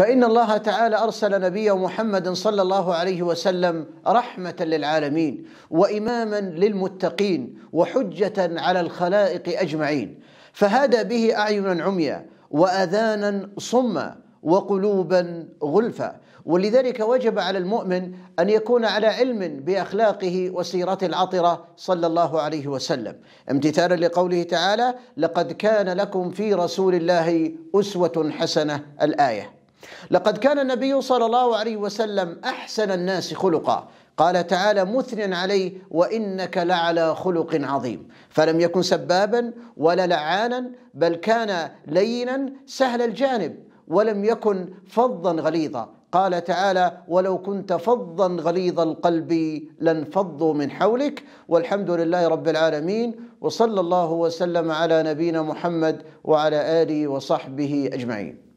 فإن الله تعالى أرسل نبيه محمد صلى الله عليه وسلم رحمة للعالمين وإماما للمتقين وحجة على الخلائق أجمعين فهدى به أعينا عميا وأذانا صما وقلوبا غلفا ولذلك وجب على المؤمن أن يكون على علم بأخلاقه وسيرته العطرة صلى الله عليه وسلم امتثالا لقوله تعالى لقد كان لكم في رسول الله أسوة حسنة الآية لقد كان النبي صلى الله عليه وسلم أحسن الناس خلقا قال تعالى مثنيا عليه وإنك لعلى خلق عظيم فلم يكن سبابا ولا لعانا بل كان لينا سهل الجانب ولم يكن فظا غليظا قال تعالى ولو كنت فظا غليظ القلب لانفضوا من حولك والحمد لله رب العالمين وصلى الله وسلم على نبينا محمد وعلى آله وصحبه أجمعين